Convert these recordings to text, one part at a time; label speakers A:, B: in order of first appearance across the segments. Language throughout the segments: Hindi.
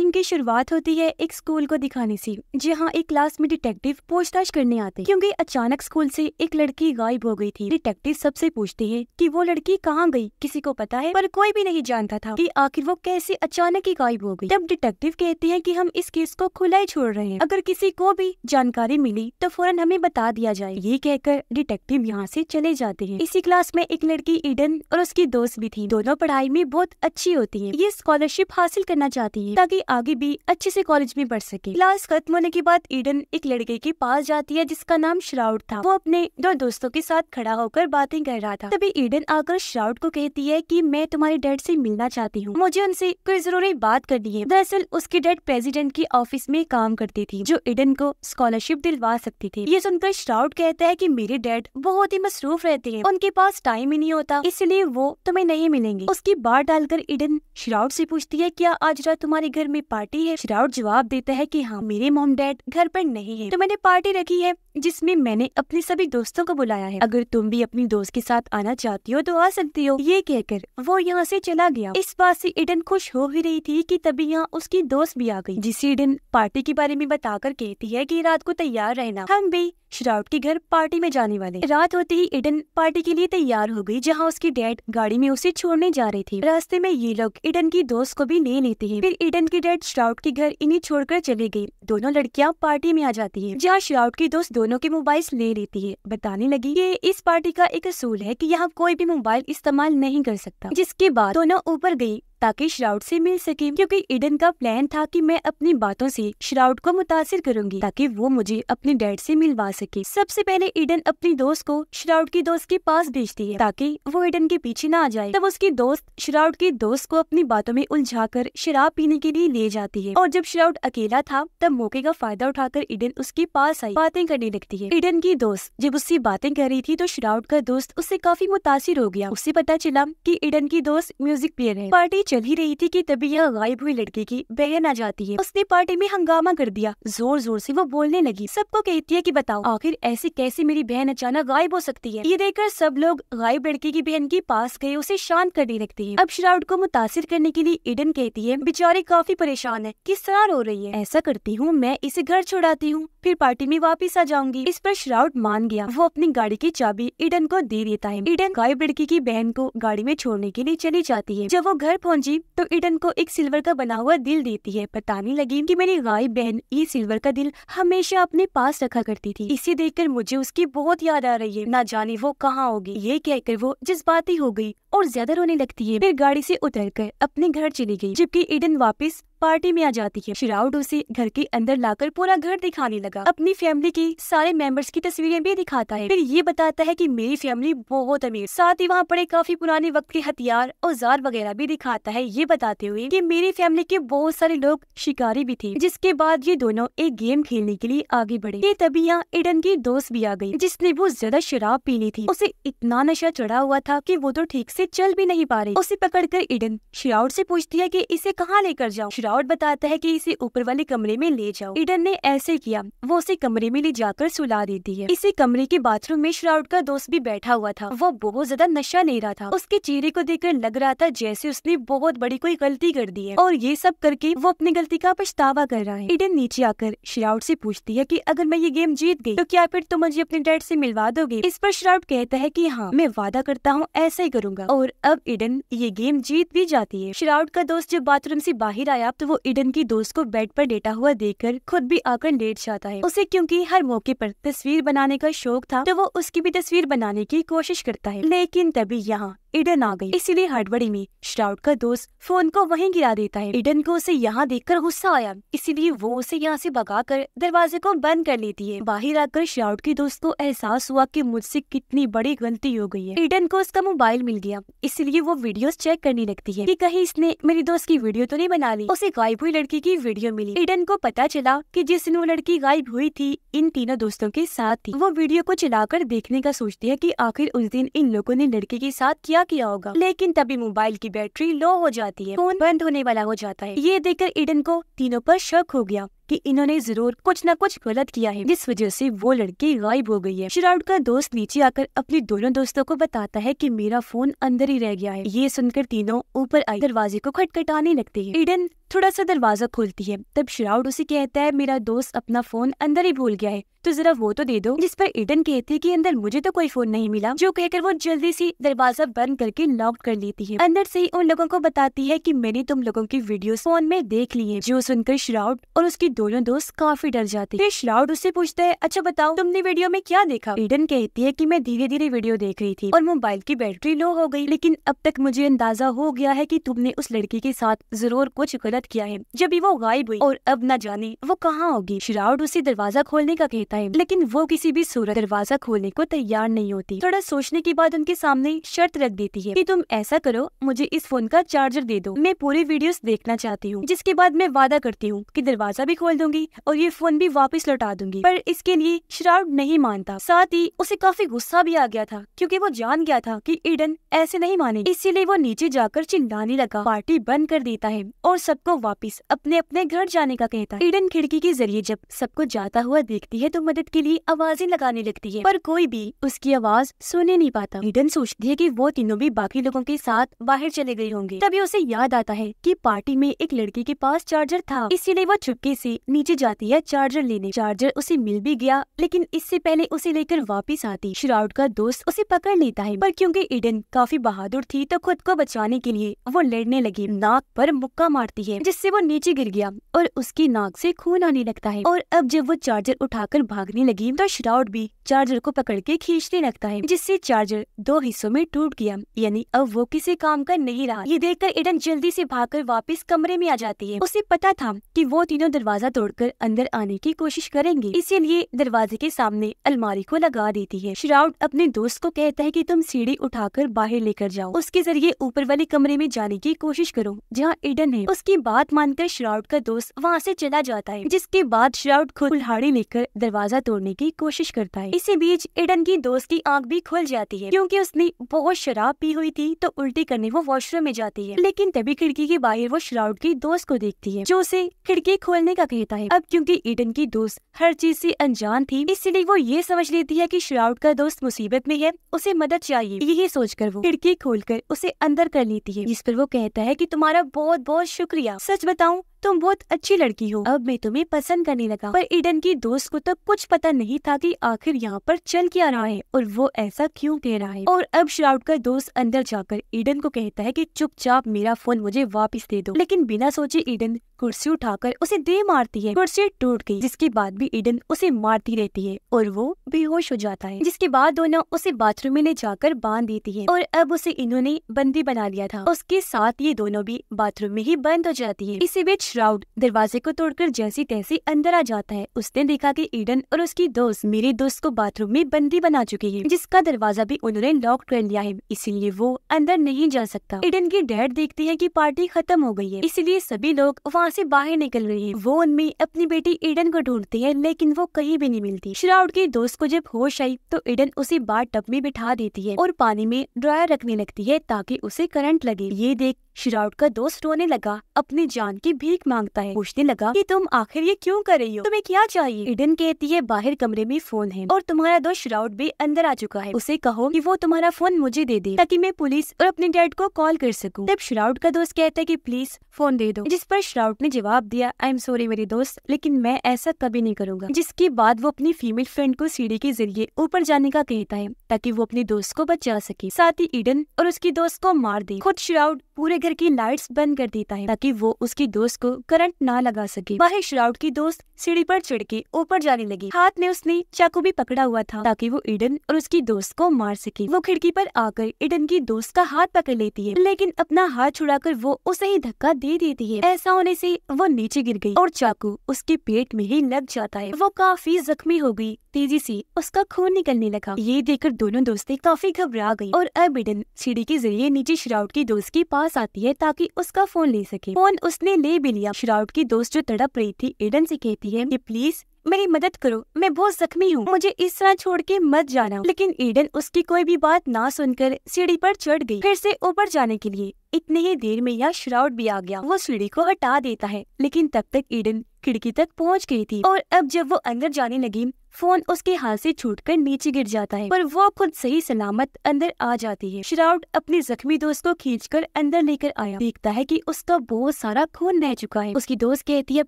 A: फिल्म की शुरुआत होती है एक स्कूल को दिखाने से जहां एक क्लास में डिटेक्टिव पूछताछ करने आते क्योंकि अचानक स्कूल से एक लड़की गायब हो गई थी डिटेक्टिव सबसे पूछते हैं कि वो लड़की कहाँ गई किसी को पता है पर कोई भी नहीं जानता था कि आखिर वो कैसे अचानक ही गायब हो गई तब डिटेक्टिव कहते हैं कि हम इस केस को खुला ही छोड़ रहे हैं अगर किसी को भी जानकारी मिली तो फौरन हमें बता दिया जाए ये कहकर डिटेक्टिव यहाँ से चले जाते हैं इसी क्लास में एक लड़की ईडन और उसकी दोस्त भी थी दोनों पढ़ाई में बहुत अच्छी होती है ये स्कॉलरशिप हासिल करना चाहती है ताकि आगे भी अच्छे से कॉलेज में पढ़ सके क्लास खत्म होने के बाद ईडन एक लड़के के पास जाती है जिसका नाम श्राउड था वो अपने दो दोस्तों के साथ खड़ा होकर बातें कर रहा था तभी ईडन आकर श्राउड को कहती है की मैं तुम्हारे डैड से मिलना चाहती हूँ मुझे उनसे कोई जरूरी बात करनी है दरअसल उसके डैड प्रेजिडेंट के ऑफिस में काम करती थी जो ईडन को स्कॉलरशिप दिलवा सकती थी ये सुनकर श्राउड कहता है की मेरे डैड बहुत ही मसरूफ रहते हैं उनके पास टाइम ही नहीं होता इसलिए वो तुम्हें नहीं मिलेंगे उसकी बात डालकर ईडन श्राउड से पूछती है क्या आज रात तुम्हारे घर में कोई पार्टी है श्राउड जवाब देता है कि हाँ मेरे मोम डैड घर पर नहीं है तो मैंने पार्टी रखी है जिसमें मैंने अपने सभी दोस्तों को बुलाया है अगर तुम भी अपनी दोस्त के साथ आना चाहती हो तो आ सकती हो ये कहकर वो यहाँ से चला गया इस बात से इडन खुश हो ही रही थी कि तभी यहाँ उसकी दोस्त भी आ गई जिसे इडन पार्टी के बारे में बताकर कहती है कि रात को तैयार रहना हम भी श्राउड के घर पार्टी में जाने वाले रात होते ही इडन पार्टी के लिए तैयार हो गई जहां उसकी डैड गाड़ी में उसे छोड़ने जा रही थी रास्ते में ये लोग इडन की दोस्त को भी ले लेते हैं फिर इडन की डेट श्राउट के घर इन्हें छोड़कर चली गई दोनों लड़कियां पार्टी में आ जाती हैं जहां श्राउट की दोस्त दोनों के मोबाइल ले लेती है बताने लगी कि इस पार्टी का एक असूल है कि यहाँ कोई भी मोबाइल इस्तेमाल नहीं कर सकता जिसके बाद दोनों ऊपर गई ताकि श्राउड से मिल सके क्योंकि इडन का प्लान था कि मैं अपनी बातों से श्राउड को मुतासर करूंगी ताकि वो मुझे अपने डैड से मिलवा सके सबसे पहले ईडन अपनी दोस्त को श्राउड की दोस्त के पास भेजती है ताकि वो इडन के पीछे न आ जाए तब उसकी दोस्त श्राउड की दोस्त को अपनी बातों में उलझा कर शराब पीने के लिए ले जाती है और जब श्राउड अकेला था तब मौके का फायदा उठाकर ईडन उसके पास आई बातें करने लगती है इडन की दोस्त जब उससे बातें कर रही थी तो श्राउड का दोस्त उससे काफी मुतासर हो गया उसे पता चला की इडन की दोस्त म्यूजिक प्लेयर है पार्टी चल ही रही थी कि तभी यह गायब हुई लड़की की बहन आ जाती है उसने पार्टी में हंगामा कर दिया जोर जोर से वो बोलने लगी सबको कहती है कि बताओ आखिर ऐसी कैसे मेरी बहन अचानक गायब हो सकती है ये देखकर सब लोग गायब लड़की की बहन के पास गए उसे शांत करने लगते है अब श्राउड को मुतासर करने के लिए इडन कहती है बेचारी काफी परेशान है किस तरह रो रही है ऐसा करती हूँ मैं इसे घर छोड़ाती हूँ फिर पार्टी में वापिस आ जाऊंगी इस पर श्राउड मान गया वो अपनी गाड़ी की चाबी इडन को दे देता है इडन गायब लड़की की बहन को गाड़ी में छोड़ने के लिए चली जाती है जब वो घर पहुँच पहुंची तो ईडन को एक सिल्वर का बना हुआ दिल देती है बताने लगी कि मेरी गायब बहन ये सिल्वर का दिल हमेशा अपने पास रखा करती थी इसे देखकर मुझे उसकी बहुत याद आ रही है ना जाने वो कहाँ होगी ये कहकर वो जज्बाती हो गई और ज्यादा रोने लगती है फिर गाड़ी से उतरकर अपने घर चली गई जबकि इडन वापस पार्टी में आ जाती है शिराउड उसे घर के अंदर लाकर पूरा घर दिखाने लगा अपनी फैमिली के सारे मेंबर्स की तस्वीरें भी दिखाता है फिर ये बताता है कि मेरी फैमिली बहुत अमीर साथ ही वहाँ पड़े काफी पुराने वक्त के हथियार औजार वगैरह भी दिखाता है ये बताते हुए की मेरी फैमिली के बहुत सारे लोग शिकारी भी थे जिसके बाद ये दोनों एक गेम खेलने के लिए आगे बढ़े तभी यहाँ इडन की दोस्त भी आ गई जिसने बहुत ज्यादा शराब पीनी थी उसे इतना नशा चढ़ा हुआ था की वो तो ठीक ऐसी चल भी नहीं पा रही उसे कर इडन श्राउड ऐसी पूछती है की इसे कहाँ लेकर जाऊँ क्लाउड बताता है कि इसे ऊपर वाले कमरे में ले जाओ इडन ने ऐसे किया वो उसे कमरे में ले जाकर सुला देती है इसी कमरे के बाथरूम में श्राउड का दोस्त भी बैठा हुआ था वो बहुत ज्यादा नशा ले रहा था उसके चेहरे को देखकर लग रहा था जैसे उसने बहुत बड़ी कोई गलती कर दी है और ये सब करके वो अपनी गलती का पछतावा कर रहा है इडन नीचे आकर श्राउड से पूछती है की अगर मैं ये गेम जीत गई तो क्या फिर तुम मुझे अपने डैड से मिलवा दोगे इस पर श्राउड कहता है की हाँ मैं वादा करता हूँ ऐसा ही करूंगा और अब इडन ये गेम जीत भी जाती है श्राउड का दोस्त जब बाथरूम से बाहर आया तो वो ईडन की दोस्त को बेड पर लेटा हुआ देखकर खुद भी आकर लेट जाता है उसे क्योंकि हर मौके पर तस्वीर बनाने का शौक था तो वो उसकी भी तस्वीर बनाने की कोशिश करता है लेकिन तभी यहाँ ईडन आ गई इसीलिए हड़बड़ी में श्राउड का दोस्त फोन को वहीं गिरा देता है ईडन को उसे यहाँ देखकर गुस्सा आया इसीलिए वो उसे यहाँ से भगाकर दरवाजे को बंद कर लेती है बाहर आकर श्राउड की दोस्त को एहसास हुआ कि मुझसे कितनी बड़ी गलती हो गई है ईडन को उसका मोबाइल मिल गया इसलिए वो वीडियो चेक करने लगती है की कहीं इसने मेरी दोस्त की वीडियो तो नहीं बना ली उसे गायब हुई लड़की की वीडियो मिली इडन को पता चला कि जिस दिन वो लड़की गायब हुई थी इन तीनों दोस्तों के साथ थी वो वीडियो को चलाकर देखने का सोचती है कि आखिर उस दिन इन लोगों ने लड़की के साथ क्या किया होगा लेकिन तभी मोबाइल की बैटरी लो हो जाती है फोन बंद होने वाला हो जाता है ये देखकर इडन को तीनों पर शक हो गया कि इन्होंने जरूर कुछ न कुछ गलत किया है जिस वजह से वो लड़की गायब हो गई है शिराउड का दोस्त नीचे आकर अपने दोनों दोस्तों को बताता है कि मेरा फोन अंदर ही रह गया है ये सुनकर तीनों ऊपर आई दरवाजे को खटखटाने लगते है ईडन थोड़ा सा दरवाजा खोलती है तब शिराउड उसे कहता है मेरा दोस्त अपना फोन अंदर ही भूल गया है तो जरा वो तो दे दो जिस पर ईडन कहती है की अंदर मुझे तो कोई फोन नहीं मिला जो कहकर वो जल्दी सी दरवाजा बंद करके लॉक कर लेती है अंदर से ही उन लोगों को बताती है की मैंने तुम लोगों की वीडियो फोन में देख ली है जो सुनकर श्राउड और उसकी दोनों दोस्त काफी डर जाते फिर श्राउड उससे पूछते है अच्छा बताओ तुमने वीडियो में क्या देखा ईडन कहती है की मैं धीरे धीरे वीडियो देख रही थी और मोबाइल की बैटरी लो हो गई लेकिन अब तक मुझे अंदाजा हो गया है की तुमने उस लड़की के साथ जरूर कुछ गलत किया है जब भी वो गायब हुई और अब न जाने वो कहाँ होगी श्राउड उसे दरवाजा खोलने का कहते देता है लेकिन वो किसी भी सूरत दरवाजा खोलने को तैयार नहीं होती थोड़ा सोचने के बाद उनके सामने शर्त रख देती है की तुम ऐसा करो मुझे इस फोन का चार्जर दे दो मैं पूरी वीडियो देखना चाहती हूँ जिसके बाद मैं वादा करती हूँ की दरवाजा भी खोल दूंगी और ये फोन भी वापस लौटा दूंगी पर इसके लिए शराब नहीं मानता साथ ही उसे काफी गुस्सा भी आ गया था क्योंकि वो जान गया था कि ईडन ऐसे नहीं माने इसीलिए वो नीचे जाकर चिल्लाने लगा पार्टी बंद कर देता है और सबको वापिस अपने अपने घर जाने का कहता है ईडन खिड़की के जरिए जब सबको जाता हुआ देखती है तो तो मदद के लिए आवाजें लगाने लगती है पर कोई भी उसकी आवाज सुने नहीं पाता ईडन सोचती है कि वो तीनों भी बाकी लोगों के साथ बाहर चले गए होंगे तभी उसे याद आता है कि पार्टी में एक लड़की के पास चार्जर था इसीलिए वो चुपके से नीचे जाती है चार्जर लेने चार्जर उसे मिल भी गया लेकिन इससे पहले उसे लेकर वापिस आती श्राउड का दोस्त उसे पकड़ लेता है पर क्योंकि ईडन काफी बहादुर थी तो खुद को बचाने के लिए वो लड़ने लगी नाक पर मुक्का मारती है जिससे वो नीचे गिर गया और उसकी नाक से खून आने लगता है और अब जब वो चार्जर उठाकर भागने लगी तो श्राउड भी चार्जर को पकड़ के खींचने लगता है जिससे चार्जर दो हिस्सों में टूट गया यानी अब वो किसी काम का नहीं रहा ये देखकर एडन जल्दी से भागकर वापस कमरे में आ जाती है उसे पता था कि वो तीनों दरवाजा तोड़कर अंदर आने की कोशिश करेंगे इसीलिए दरवाजे के सामने अलमारी को लगा देती है श्राउड अपने दोस्त को कहता है की तुम सीढ़ी उठाकर बाहर लेकर जाओ उसके जरिए ऊपर वाले कमरे में जाने की कोशिश करो जहाँ इडन है उसकी बात मानकर श्राउड का दोस्त वहाँ से चला जाता है जिसके बाद श्राउड खुद कुल्हाड़ी लेकर दरवाजा दरवाजा तोड़ने की कोशिश करता है इसी बीच एडन की दोस्त की आंख भी खुल जाती है क्योंकि उसने बहुत शराब पी हुई थी तो उल्टी करने वो वॉशरूम में जाती है लेकिन तभी खिड़की के बाहर वो श्राउड की दोस्त को देखती है जो उसे खिड़की खोलने का कहता है अब क्योंकि ईडन की दोस्त हर चीज से अनजान थी इसलिए वो ये समझ लेती है कि श्राउड का दोस्त मुसीबत में है उसे मदद चाहिए यही सोचकर वो खिड़की खोलकर उसे अंदर कर लेती है इस पर वो कहता है कि तुम्हारा बहुत बहुत शुक्रिया सच बताऊं तुम बहुत अच्छी लड़की हो अब मैं तुम्हें पसंद करने लगा पर ईडन की दोस्त को तो कुछ पता नहीं था कि आखिर यहाँ पर चल क्या रहा है और वो ऐसा क्यों कह रहा है और अब श्राउड का दोस्त अंदर जाकर ईडन को कहता है कि चुपचाप मेरा फोन मुझे वापस दे दो लेकिन बिना सोचे ईडन कुर्सी उठाकर उसे दे मारती है कुर्सी टूट गई जिसके बाद भी ईडन उसे मारती रहती है और वो बेहोश हो जाता है जिसके बाद दोनों उसे बाथरूम में ले जाकर बांध देती है और अब उसे इन्होंने बंदी बना लिया था उसके साथ ये दोनों भी बाथरूम में ही बंद हो जाती है इसी बीच श्राउड दरवाजे को तोड़कर जैसी तैसी अंदर आ जाता है उसने देखा की ईडन और उसकी दोस्त मेरे दोस्त को बाथरूम में बंदी बना चुकी है जिसका दरवाजा भी उन्होंने लॉक कर लिया है इसीलिए वो अंदर नहीं जा सकता ईडन की डैड देखती है की पार्टी खत्म हो गई है इसीलिए सभी लोग वहाँ वहाँ से बाहर निकल रही है वो उनमें अपनी बेटी ईडन को ढूंढती है लेकिन वो कहीं भी नहीं मिलती श्राउड की दोस्त को जब होश आई तो ईडन उसे बार टब में बिठा देती है और पानी में ड्रायर रखने लगती है ताकि उसे करंट लगे ये देख श्राउड का दोस्त रोने लगा अपनी जान की भीख मांगता है पूछने लगा कि तुम आखिर ये क्यों कर रही हो तुम्हें क्या चाहिए इडन कहती है बाहर कमरे में फोन है और तुम्हारा दोस्त श्राउड भी अंदर आ चुका है उसे कहो कि वो तुम्हारा फोन मुझे दे दे ताकि मैं पुलिस और अपने डैड को कॉल कर सकूं। तब श्राउड का दोस्त कहता है की प्लीज फोन दे दो जिस पर श्राउड ने जवाब दिया आई एम सॉरी मेरे दोस्त लेकिन मैं ऐसा कभी नहीं करूंगा जिसके बाद वो अपनी फीमेल फ्रेंड को सीढ़ी के जरिए ऊपर जाने का कहता है ताकि वो अपने दोस्त को बचा सके साथ ही ईडन और उसकी दोस्त को मार दे खुद श्राउड पूरे घर की लाइट्स बंद कर देता है ताकि वो उसकी दोस्त को करंट ना लगा सके वही श्राउड की दोस्त सीढ़ी पर चढ़ के ऊपर जाने लगी हाथ में उसने चाकू भी पकड़ा हुआ था ताकि वो इडन और उसकी दोस्त को मार सके वो खिड़की पर आकर इडन की दोस्त का हाथ पकड़ लेती है लेकिन अपना हाथ कर वो उसे ही धक्का दे देती है ऐसा होने से वो नीचे गिर गयी और चाकू उसके पेट में ही लग जाता है वो काफी जख्मी हो गयी तेजी से उसका खून निकलने लगा ये देखकर दोनों दोस्तें काफी घबरा गयी और अब इडन सीढ़ी के जरिए नीचे श्राउड की दोस्त के पास पास आती है ताकि उसका फोन ले सके फोन उसने ले भी लिया श्राउड की दोस्त जो तड़प रही थी एडन से कहती है कि प्लीज मेरी मदद करो मैं बहुत जख्मी हूँ मुझे इस तरह छोड़ के मत जाना लेकिन ईडन उसकी कोई भी बात ना सुनकर सीढ़ी पर चढ़ गई फिर से ऊपर जाने के लिए इतने ही देर में यह श्राउड भी आ गया वो सीढ़ी को हटा देता है लेकिन तब तक ईडन खिड़की तक पहुँच गई थी और अब जब वो अंदर जाने लगी फोन उसके हाथ से छूटकर नीचे गिर जाता है पर वो खुद सही सलामत अंदर आ जाती है श्राउड अपने जख्मी दोस्त को खींचकर अंदर लेकर आया देखता है कि उसका बहुत सारा खून रह चुका है उसकी दोस्त कहती है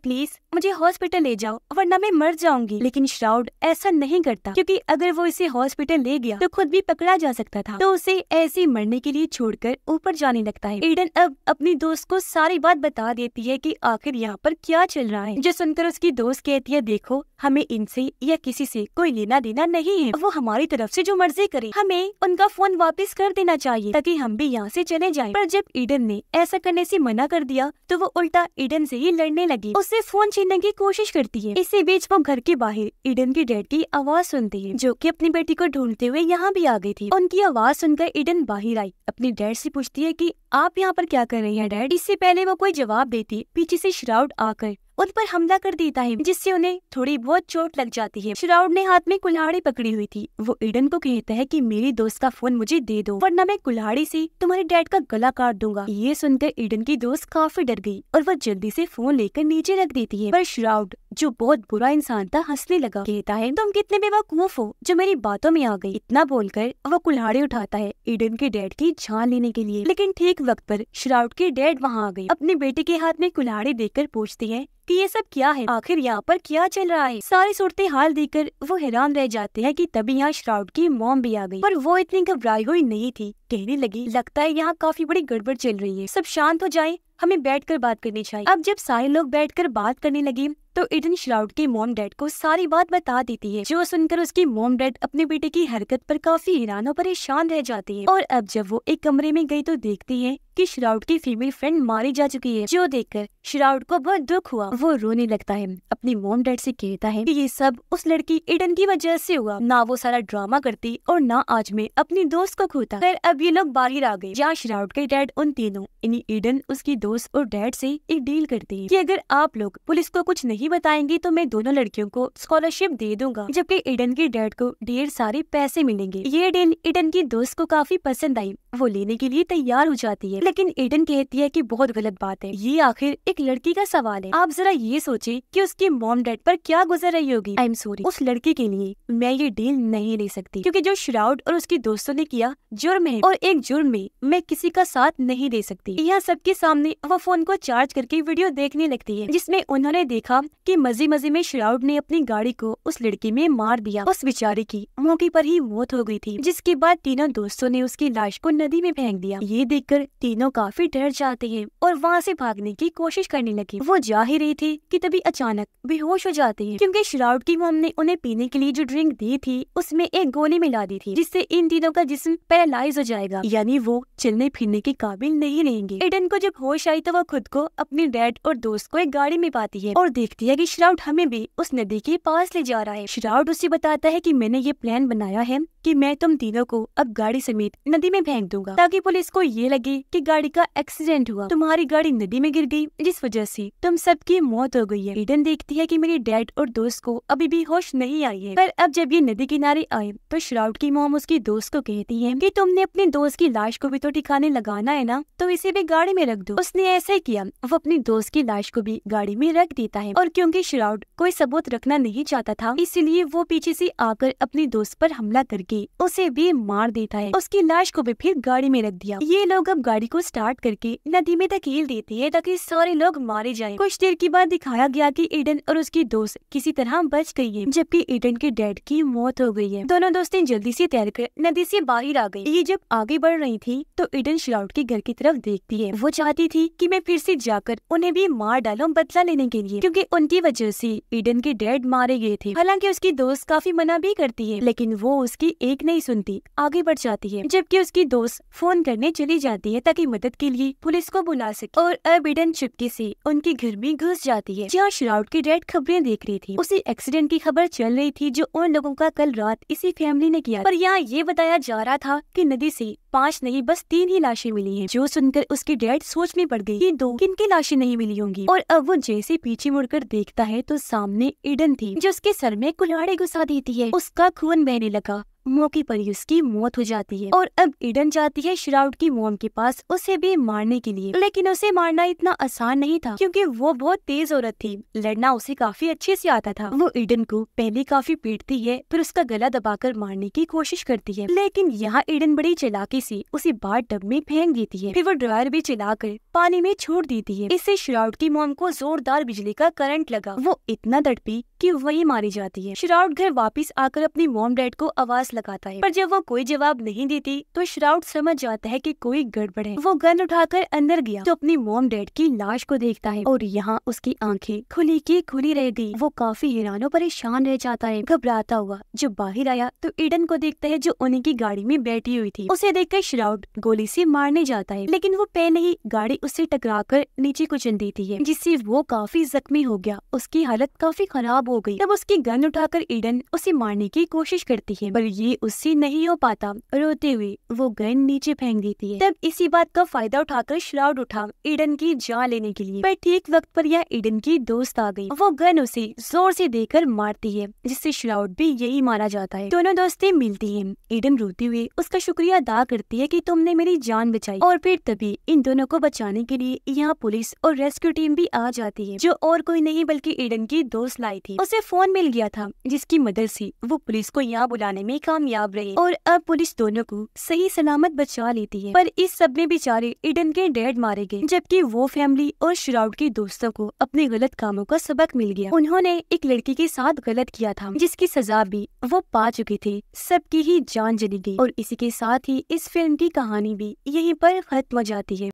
A: प्लीज मुझे हॉस्पिटल ले जाओ वरना मैं मर जाऊंगी लेकिन श्राउड ऐसा नहीं करता क्योंकि अगर वो इसे हॉस्पिटल ले गया तो खुद भी पकड़ा जा सकता था तो उसे ऐसे मरने के लिए छोड़कर ऊपर जाने लगता है एडन अब अपनी दोस्त को सारी बात बता देती है की आखिर यहाँ पर क्या चल रहा है जो सुनकर उसकी दोस्त कहती है देखो हमें इनसे या किसी से कोई लेना देना नहीं है वो हमारी तरफ से जो मर्जी करे हमें उनका फोन वापस कर देना चाहिए ताकि हम भी यहाँ से चले जाएं। पर जब ईडन ने ऐसा करने से मना कर दिया तो वो उल्टा ईडन से ही लड़ने लगी उससे फोन छीनने की कोशिश करती है इसी बीच वो घर के बाहर ईडन की डैड की आवाज सुनती है जो की अपनी बेटी को ढूंढते हुए यहाँ भी आ गई थी उनकी आवाज सुनकर ईडन बाहर आई अपनी डैड से पूछती है की आप यहाँ पर क्या कर रही है डैड इससे पहले वो कोई जवाब देती पीछे से श्राउड आकर उन पर हमला कर देता है जिससे उन्हें थोड़ी बहुत चोट लग जाती है श्राउड ने हाथ में कुल्हाड़ी पकड़ी हुई थी वो ईडन को कहता है कि मेरी दोस्त का फोन मुझे दे दो वरना मैं कुल्हाड़ी से तुम्हारे डैड का गला काट दूंगा ये सुनकर ईडन की दोस्त काफी डर गई और वह जल्दी से फोन लेकर नीचे रख देती है पर श्राउड जो बहुत बुरा इंसान था हंसने लगा कहता है तुम कितने बेवकूफ हो जो मेरी बातों में आ गई इतना बोलकर वो कुल्हाड़ी उठाता है ईडन के डैड की जान लेने के लिए लेकिन ठीक वक्त पर श्राउड के डैड वहाँ आ गए अपने बेटे के हाथ में कुल्हाड़ी देकर पूछती है कि ये सब क्या है आखिर यहाँ पर क्या चल रहा है सारी सूरत हाल देखकर वो हैरान रह जाते हैं कि तभी यहाँ श्राउड की मोम भी आ गई पर वो इतनी घबराई हुई नहीं थी कहने लगी लगता है यहाँ काफी बड़ी गड़बड़ चल रही है सब शांत हो जाए हमें बैठकर बात करनी चाहिए अब जब सारे लोग बैठकर बात करने लगे तो इडन श्राउड के मोम डैड को सारी बात बता देती है जो सुनकर उसकी मोम डैड अपने बेटे की हरकत पर काफी हैरान और परेशान रह जाती है और अब जब वो एक कमरे में गई तो देखती है कि श्राउड की फीमेल फ्रेंड मारी जा चुकी है जो देखकर श्राउड को बहुत दुख हुआ वो रोने लगता है अपनी मोम डैड से कहता है कि ये सब उस लड़की इडन की वजह से हुआ ना वो सारा ड्रामा करती और ना आज में अपनी दोस्त को खोता फिर अब ये लोग बाहर आ गए जहाँ श्राउड के डैड उन तीनों यानी ईडन उसकी दोस्त और डैड से एक डील करती है कि अगर आप लोग पुलिस को कुछ नहीं नहीं बताएंगी तो मैं दोनों लड़कियों को स्कॉलरशिप दे दूंगा जबकि इडन की डैड को ढेर सारे पैसे मिलेंगे ये डील इडन की दोस्त को काफी पसंद आई वो लेने के लिए तैयार हो जाती है लेकिन एडन कहती है कि बहुत गलत बात है ये आखिर एक लड़की का सवाल है आप जरा ये सोचे कि उसकी मॉम डैड पर क्या गुजर रही होगी आई एम सॉरी उस लड़की के लिए मैं ये डील नहीं ले सकती क्योंकि जो श्राउड और उसके दोस्तों ने किया जुर्म है और एक जुर्म में मैं किसी का साथ नहीं दे सकती यह सबके सामने वो फोन को चार्ज करके वीडियो देखने लगती है जिसमे उन्होंने देखा की मजे मजे में श्राउड ने अपनी गाड़ी को उस लड़की में मार दिया उस बेचारे की मौके आरोप ही मौत हो गयी थी जिसके बाद तीनों दोस्तों ने उसकी लाश को नदी में फेंक दिया ये देखकर तीनों काफी डर जाते हैं और वहाँ से भागने की कोशिश करने लगे वो जा ही रही थी कि तभी अचानक बेहोश हो जाते हैं क्योंकि श्राउड की मोम ने उन्हें पीने के लिए जो ड्रिंक दी थी उसमें एक गोली मिला दी थी जिससे इन तीनों का जिसम पैरालाइज हो जाएगा यानी वो चलने फिरने के काबिल नहीं रहेंगे एडन को जब होश आई तो वो खुद को अपने डैड और दोस्त को एक गाड़ी में पाती है और देखती है की श्राउड हमें भी उस नदी के पास ले जा रहा है श्राउड उसे बताता है की मैंने ये प्लान बनाया है की मैं तुम तीनों को अब गाड़ी समेत नदी में फेंक दूंगा ताकि पुलिस को ये लगे कि गाड़ी का एक्सीडेंट हुआ तुम्हारी गाड़ी नदी में गिर गई जिस वजह से तुम सबकी मौत हो गई है ईडन देखती है कि मेरी डैड और दोस्त को अभी भी होश नहीं आई है पर अब जब ये नदी किनारे आए तो श्राउड की मोम उसकी दोस्त को कहती है की तुमने अपने दोस्त की लाश को भी तो ठिकाने लगाना है ना तो इसे भी गाड़ी में रख दो उसने ऐसा किया वो अपनी दोस्त की लाश को भी गाड़ी में रख देता है और क्यूँकी श्राउड कोई सबूत रखना नहीं चाहता था इसीलिए वो पीछे ऐसी आकर अपने दोस्त पर हमला करके उसे भी मार देता है उसकी लाश को भी फिर गाड़ी में रख दिया ये लोग अब गाड़ी को स्टार्ट करके नदी में धकेल देते हैं ताकि सारे लोग मारे जाएं। कुछ देर के बाद दिखाया गया कि ईडन और उसकी दोस्त किसी तरह बच गई है जबकि ईडन के डैड की मौत हो गई है दोनों दोस्तें जल्दी से कर नदी से बाहर आ गई ये जब आगे बढ़ रही थी तो ईडन शराउट के घर की तरफ देखती है वो चाहती थी की मैं फिर से जाकर उन्हें भी मार डालू बदला लेने के लिए क्यूँकी उनकी वजह से ईडन के डैड मारे गए थे हालांकि उसकी दोस्त काफी मना भी करती है लेकिन वो उसकी एक नहीं सुनती आगे बढ़ जाती है जबकि उसकी दोस्त पास फोन करने चली जाती है ताकि मदद के लिए पुलिस को बुला सके और अबिडन चुपके से उनके घर में घुस जाती है जहाँ श्राउड की डेड खबरें देख रही थी उसी एक्सीडेंट की खबर चल रही थी जो उन लोगों का कल रात इसी फैमिली ने किया पर यहाँ ये बताया जा रहा था की नदी ऐसी पाँच नहीं बस तीन ही लाशें मिली हैं जो सुनकर उसकी डेड सोच में पड़ गई कि दो किन की लाशें नहीं मिली होंगी और अब वो जैसे पीछे मुड़कर देखता है तो सामने इडन थी जो उसके सर में कुल्हाड़े घुसा देती है उसका खून बहने लगा मौके पर ही उसकी मौत हो जाती है और अब ईडन जाती है श्राउड की मोम के पास उसे भी मारने के लिए लेकिन उसे मारना इतना आसान नहीं था क्योंकि वो बहुत तेज औरत थी लड़ना उसे काफी अच्छे से आता था वो ईडन को पहले काफी पीटती है फिर उसका गला दबाकर मारने की कोशिश करती है लेकिन यहाँ ईडन बड़ी चलाकी से उसे बाढ़ डब में फेंक देती है फिर वो ड्रायर भी कर पानी में छोड़ देती है इससे श्राउड की मोम को जोरदार बिजली का करंट लगा वो इतना तड़पी कि वही मारी जाती है श्राउड घर वापिस आकर अपनी मोम डैड को आवाज लगाता है पर जब वो कोई जवाब नहीं देती तो श्राउड समझ जाता है की कोई गड़बड़ है वो गन उठाकर अंदर गया तो अपनी मोम डैड की लाश को देखता है और यहाँ उसकी आंखें खुली की खुली रह गई वो काफी हैरानों परेशान रह जाता है घबराता हुआ जब बाहर आया तो ईडन को देखता है जो उन्हीं की गाड़ी में बैठी हुई थी उसे देखकर श्राउड गोली से मारने जाता है लेकिन वो पहले ही गाड़ी उससे टकरा कर नीचे कुचन देती है जिससे वो काफी जख्मी हो गया उसकी हालत काफी खराब हो गई तब उसकी गन उठाकर ईडन उसे मारने की कोशिश करती है पर ये उससे नहीं हो पाता रोते हुए वो गन नीचे फेंक देती है तब इसी बात का फायदा उठाकर श्राउड उठा ईडन की जान लेने के लिए पर ठीक वक्त पर यह ईडन की दोस्त आ गई वो गन उसे जोर से देकर मारती है जिससे श्राउड भी यही मारा जाता है दोनों दोस्तें मिलती है ईडन रोते हुए उसका शुक्रिया अदा करती है की तुमने मेरी जान बचाई और फिर तभी इन दोनों को बचाने के लिए यहाँ पुलिस और रेस्क्यू टीम भी आ जाती है जो और कोई नहीं बल्कि ईडन की दोस्त लाई थी उसे फोन मिल गया था जिसकी मदद से वो पुलिस को यहाँ बुलाने में कामयाब रहे और अब पुलिस दोनों को सही सलामत बचा लेती है पर इस सब में बेचारे इडन के डैड मारे गए जबकि वो फैमिली और श्राउड के दोस्तों को अपने गलत कामों का सबक मिल गया उन्होंने एक लड़की के साथ गलत किया था जिसकी सजा भी वो पा चुके थे सबकी ही जान चली गई और इसी के साथ ही इस फिल्म की कहानी भी यही आरोप खत्म हो जाती है